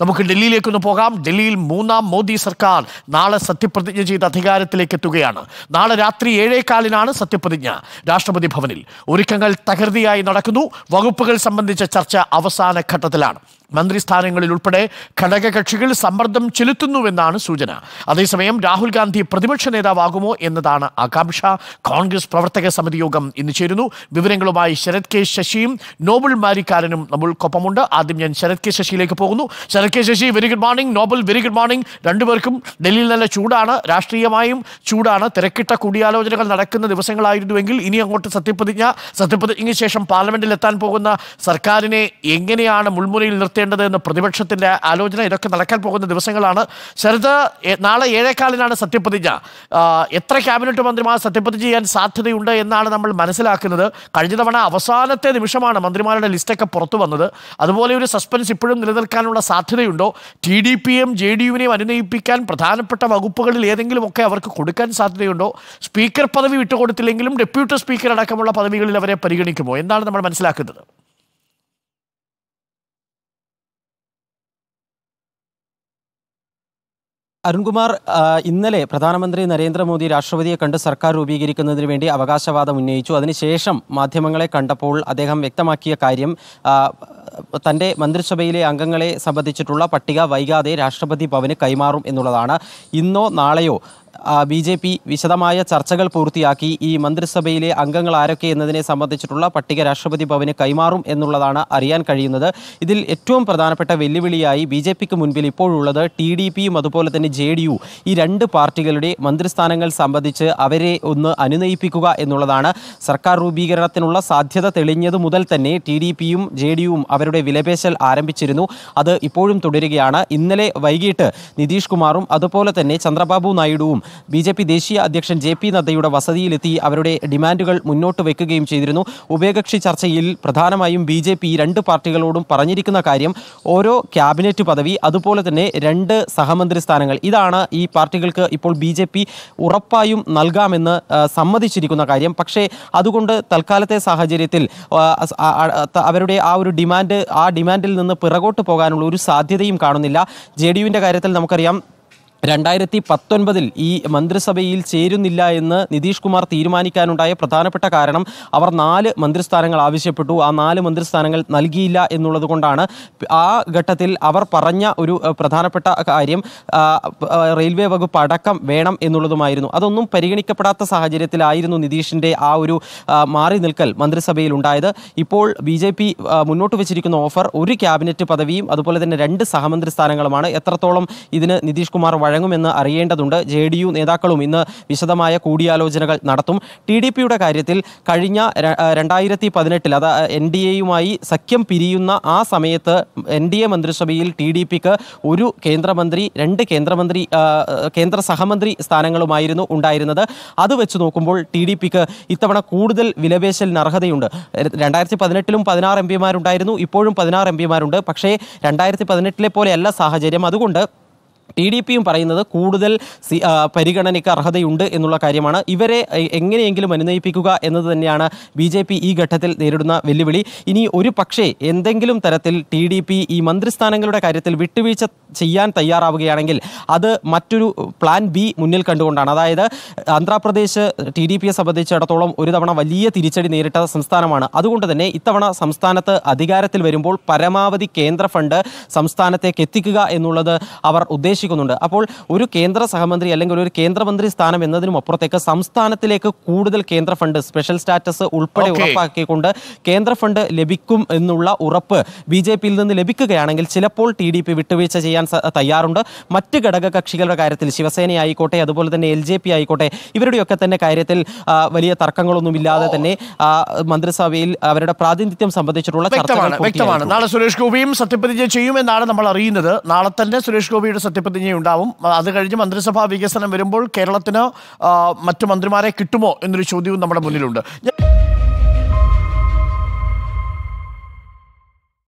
നമുക്ക് ഡൽഹിയിലേക്കൊന്ന് പോകാം ഡൽഹിയിൽ മൂന്നാം മോദി സർക്കാർ നാളെ സത്യപ്രതിജ്ഞ ചെയ്ത് അധികാരത്തിലേക്ക് എത്തുകയാണ് നാളെ രാത്രി ഏഴേക്കാലിനാണ് സത്യപ്രതിജ്ഞ രാഷ്ട്രപതി ഭവനിൽ ഒരുക്കങ്ങൾ തകൃതിയായി നടക്കുന്നു വകുപ്പുകൾ സംബന്ധിച്ച ചർച്ച അവസാന ഘട്ടത്തിലാണ് മന്ത്രിസ്ഥാനങ്ങളിൽ ഉൾപ്പെടെ ഘടകകക്ഷികൾ സമ്മർദ്ദം ചെലുത്തുന്നുവെന്നാണ് സൂചന അതേസമയം രാഹുൽ ഗാന്ധി പ്രതിപക്ഷ നേതാവാകുമോ എന്നതാണ് ആകാംക്ഷ കോൺഗ്രസ് പ്രവർത്തക സമിതി യോഗം ഇന്ന് ചേരുന്നു വിവരങ്ങളുമായി ശരത് കെ ശശിയും നോബൽ മാരിക്കാരനും നമ്മൾക്കൊപ്പമുണ്ട് ആദ്യം ഞാൻ ശരത് കെ ശശിയിലേക്ക് പോകുന്നു Sharath K Sasi very good morning Nobel very good morning രണ്ടുപേർക്കും ഡൽഹിയിൽ നല്ല ചൂടാണ് രാഷ്ട്രീയമായും ചൂടാണ് തിരക്കിട്ട കൂടിയാലോചനകൾ നടക്കുന്ന ദിവസങ്ങളായിരുന്നുവെങ്കിൽ ഇനി അങ്ങോട്ട് സത്യപ്രതിജ്ഞ സത്യപ്രതിജ്ഞയ്ക്ക് ശേഷം പാർലമെന്റിൽ എത്താൻ പോകുന്ന സർക്കാരിനെ എങ്ങനെയാണ് മുൾമുനയിൽ നിർത്തി നടത്തേണ്ടത് എന്ന് പ്രതിപക്ഷത്തിൻ്റെ ആലോചന ഇതൊക്കെ നടക്കാൻ പോകുന്ന ദിവസങ്ങളാണ് ശരത് നാളെ ഏഴേക്കാലിനാണ് സത്യപ്രതിജ്ഞ എത്ര ക്യാബിനറ്റ് മന്ത്രിമാർ സത്യപ്രതിജ്ഞ ചെയ്യാൻ സാധ്യതയുണ്ട് എന്നാണ് നമ്മൾ മനസ്സിലാക്കുന്നത് കഴിഞ്ഞ തവണ അവസാനത്തെ നിമിഷമാണ് മന്ത്രിമാരുടെ ലിസ്റ്റൊക്കെ പുറത്തു വന്നത് അതുപോലെ ഒരു സസ്പെൻസ് ഇപ്പോഴും നിലനിൽക്കാനുള്ള സാധ്യതയുണ്ടോ ടി ഡി പിയും ജെ ഡി യുവിനെയും അനുനയിപ്പിക്കാൻ പ്രധാനപ്പെട്ട വകുപ്പുകളിൽ ഏതെങ്കിലുമൊക്കെ അവർക്ക് കൊടുക്കാൻ സാധ്യതയുണ്ടോ സ്പീക്കർ പദവി വിട്ടുകൊടുത്തില്ലെങ്കിലും ഡെപ്യൂട്ടി സ്പീക്കർ അടക്കമുള്ള പദവികളിൽ അവരെ പരിഗണിക്കുമോ എന്താണ് നമ്മൾ മനസ്സിലാക്കുന്നത് അരുൺകുമാർ ഇന്നലെ പ്രധാനമന്ത്രി നരേന്ദ്രമോദി രാഷ്ട്രപതിയെ കണ്ട് സർക്കാർ രൂപീകരിക്കുന്നതിന് വേണ്ടി അവകാശവാദം ഉന്നയിച്ചു അതിനുശേഷം മാധ്യമങ്ങളെ കണ്ടപ്പോൾ അദ്ദേഹം വ്യക്തമാക്കിയ കാര്യം തൻ്റെ മന്ത്രിസഭയിലെ അംഗങ്ങളെ സംബന്ധിച്ചിട്ടുള്ള പട്ടിക വൈകാതെ രാഷ്ട്രപതി ഭവന് കൈമാറും എന്നുള്ളതാണ് ഇന്നോ നാളെയോ ബി ജെ പി വിശദമായ ചർച്ചകൾ പൂർത്തിയാക്കി ഈ മന്ത്രിസഭയിലെ അംഗങ്ങൾ ആരൊക്കെ എന്നതിനെ സംബന്ധിച്ചിട്ടുള്ള പട്ടിക രാഷ്ട്രപതി ഭവന് കൈമാറും എന്നുള്ളതാണ് അറിയാൻ കഴിയുന്നത് ഇതിൽ ഏറ്റവും പ്രധാനപ്പെട്ട വെല്ലുവിളിയായി ബി ജെ പിക്ക് മുൻപിൽ ഇപ്പോഴുള്ളത് ടി ഡി പിയും അതുപോലെ തന്നെ ജെ ഡി യു ഈ രണ്ട് പാർട്ടികളുടെ മന്ത്രിസ്ഥാനങ്ങൾ സംബന്ധിച്ച് അവരെ ഒന്ന് അനുനയിപ്പിക്കുക എന്നുള്ളതാണ് സർക്കാർ രൂപീകരണത്തിനുള്ള സാധ്യത തെളിഞ്ഞത് മുതൽ തന്നെ ടി ഡി പിയും ജെ ഡി യുവും അവരുടെ വിലപേശൽ ആരംഭിച്ചിരുന്നു അത് ഇപ്പോഴും തുടരുകയാണ് ഇന്നലെ വൈകിട്ട് നിതീഷ് കുമാറും അതുപോലെ തന്നെ ചന്ദ്രബാബു നായിഡുവും ബി ജെ പി ദേശീയ അധ്യക്ഷൻ ജെ പി നദ്ദയുടെ വസതിയിലെത്തി അവരുടെ ഡിമാൻഡുകൾ മുന്നോട്ട് വയ്ക്കുകയും ചെയ്തിരുന്നു ഉഭയകക്ഷി ചർച്ചയിൽ പ്രധാനമായും ബി ജെ പി രണ്ട് പാർട്ടികളോടും പറഞ്ഞിരിക്കുന്ന കാര്യം ഓരോ ക്യാബിനറ്റ് പദവി അതുപോലെ തന്നെ രണ്ട് സഹമന്ത്രി സ്ഥാനങ്ങൾ ഇതാണ് ഈ പാർട്ടികൾക്ക് ഇപ്പോൾ ബി ജെ പി ഉറപ്പായും നൽകാമെന്ന് സമ്മതിച്ചിരിക്കുന്ന കാര്യം പക്ഷേ അതുകൊണ്ട് തൽക്കാലത്തെ സാഹചര്യത്തിൽ അവരുടെ ആ ഒരു ഡിമാൻഡ് ആ ഡിമാൻഡിൽ നിന്ന് പിറകോട്ട് പോകാനുള്ള ഒരു സാധ്യതയും കാണുന്നില്ല ജെ ഡി യുവിൻ്റെ കാര്യത്തിൽ നമുക്കറിയാം രണ്ടായിരത്തി പത്തൊൻപതിൽ ഈ മന്ത്രിസഭയിൽ ചേരുന്നില്ല എന്ന് നിതീഷ് കുമാർ തീരുമാനിക്കാനുണ്ടായ പ്രധാനപ്പെട്ട കാരണം അവർ നാല് മന്ത്രിസ്ഥാനങ്ങൾ ആവശ്യപ്പെട്ടു ആ നാല് മന്ത്രിസ്ഥാനങ്ങൾ നൽകിയില്ല എന്നുള്ളത് കൊണ്ടാണ് ആ ഘട്ടത്തിൽ അവർ പറഞ്ഞ ഒരു പ്രധാനപ്പെട്ട കാര്യം റെയിൽവേ വകുപ്പ് അടക്കം വേണം എന്നുള്ളതുമായിരുന്നു അതൊന്നും പരിഗണിക്കപ്പെടാത്ത സാഹചര്യത്തിലായിരുന്നു നിതീഷിൻ്റെ ആ ഒരു മാറി നിൽക്കൽ മന്ത്രിസഭയിൽ ഉണ്ടായത് ഇപ്പോൾ ബി ജെ പി മുന്നോട്ട് വെച്ചിരിക്കുന്ന ഓഫർ ഒരു ക്യാബിനറ്റ് പദവിയും അതുപോലെ തന്നെ രണ്ട് സഹമന്ത്രി സ്ഥാനങ്ങളുമാണ് എത്രത്തോളം ഇതിന് നിതീഷ് കുമാർ വഴങ്ങുമെന്ന് അറിയേണ്ടതുണ്ട് ജെ ഡി യു നേതാക്കളും ഇന്ന് വിശദമായ കൂടിയാലോചനകൾ നടത്തും ടി ഡി പിയുടെ കാര്യത്തിൽ കഴിഞ്ഞ രണ്ടായിരത്തി പതിനെട്ടിൽ അത് എൻ ഡി എയുമായി സഖ്യം പിരിയുന്ന ആ സമയത്ത് എൻ ഡി എ മന്ത്രിസഭയിൽ ടി ഡി പിക്ക് ഒരു കേന്ദ്രമന്ത്രി രണ്ട് കേന്ദ്രമന്ത്രി കേന്ദ്ര സഹമന്ത്രി സ്ഥാനങ്ങളുമായിരുന്നു ഉണ്ടായിരുന്നത് അത് വെച്ച് നോക്കുമ്പോൾ ടി ഡി പിക്ക് ഇത്തവണ കൂടുതൽ വിലപേശലിന് അർഹതയുണ്ട് രണ്ടായിരത്തി പതിനെട്ടിലും പതിനാറ് എം പിമാരുണ്ടായിരുന്നു ഇപ്പോഴും പതിനാറ് എം പിമാരുണ്ട് പക്ഷേ രണ്ടായിരത്തി പതിനെട്ടിലെ പോലെയല്ല സാഹചര്യം അതുകൊണ്ട് പി ഡി പിയും പറയുന്നത് കൂടുതൽ പരിഗണനയ്ക്ക് അർഹതയുണ്ട് എന്നുള്ള കാര്യമാണ് ഇവരെ എങ്ങനെയെങ്കിലും അനുനയിപ്പിക്കുക എന്നത് തന്നെയാണ് ബി ജെ പി ഈ ഘട്ടത്തിൽ നേരിടുന്ന വെല്ലുവിളി ഇനി ഒരു പക്ഷേ എന്തെങ്കിലും തരത്തിൽ ടി ഡി പി ഈ മന്ത്രിസ്ഥാനങ്ങളുടെ കാര്യത്തിൽ വിട്ടുവീഴ്ച ചെയ്യാൻ തയ്യാറാവുകയാണെങ്കിൽ അത് മറ്റൊരു പ്ലാൻ ബി മുന്നിൽ കണ്ടുകൊണ്ടാണ് അതായത് ആന്ധ്രാപ്രദേശ് ടി ഡി പിയെ സംബന്ധിച്ചിടത്തോളം ഒരു തവണ വലിയ തിരിച്ചടി നേരിട്ട സംസ്ഥാനമാണ് അതുകൊണ്ട് തന്നെ ഇത്തവണ സംസ്ഥാനത്ത് അധികാരത്തിൽ വരുമ്പോൾ പരമാവധി കേന്ദ്ര ഫണ്ട് സംസ്ഥാനത്തേക്ക് എത്തിക്കുക എന്നുള്ളത് അവർ ഉദ്ദേശിച്ചു നിർദ്ദേശിക്കുന്നുണ്ട് അപ്പോൾ ഒരു കേന്ദ്ര സഹമന്ത്രി അല്ലെങ്കിൽ ഒരു കേന്ദ്രമന്ത്രി സ്ഥാനം എന്നതിനും അപ്പുറത്തേക്ക് സംസ്ഥാനത്തിലേക്ക് കൂടുതൽ കേന്ദ്ര ഫണ്ട് സ്പെഷ്യൽ സ്റ്റാറ്റസ് ഉൾപ്പെടെ ഉറപ്പാക്കിക്കൊണ്ട് കേന്ദ്ര ഫണ്ട് ലഭിക്കും എന്നുള്ള ഉറപ്പ് ബി ജെ പിയിൽ നിന്ന് ലഭിക്കുകയാണെങ്കിൽ ചിലപ്പോൾ ടി ഡി പി വിട്ടുവീഴ്ച ചെയ്യാൻ തയ്യാറുണ്ട് മറ്റ് ഘടക കക്ഷികളുടെ കാര്യത്തിൽ ശിവസേന ആയിക്കോട്ടെ അതുപോലെ തന്നെ എൽ ജെ പി ആയിക്കോട്ടെ ഇവരുടെയൊക്കെ തന്നെ കാര്യത്തിൽ വലിയ തർക്കങ്ങളൊന്നും ഇല്ലാതെ തന്നെ മന്ത്രിസഭയിൽ അവരുടെ പ്രാതിനിധ്യം സംബന്ധിച്ചിട്ടുള്ള വ്യക്തമാണ് നാളെ സുരേഷ് ഗോപിയും സത്യപ്രതിജ്ഞ ചെയ്യുമെന്നാണ് നമ്മൾ അറിയുന്നത് നാളെ തന്നെ സുരേഷ് ഗോപിയുടെ സത്യപ്രതി ഉണ്ടാവും അത് കഴിഞ്ഞ് മന്ത്രിസഭാ വികസനം വരുമ്പോൾ കേരളത്തിന് മറ്റു മന്ത്രിമാരെ കിട്ടുമോ എന്നൊരു ചോദ്യവും നമ്മുടെ മുന്നിലുണ്ട്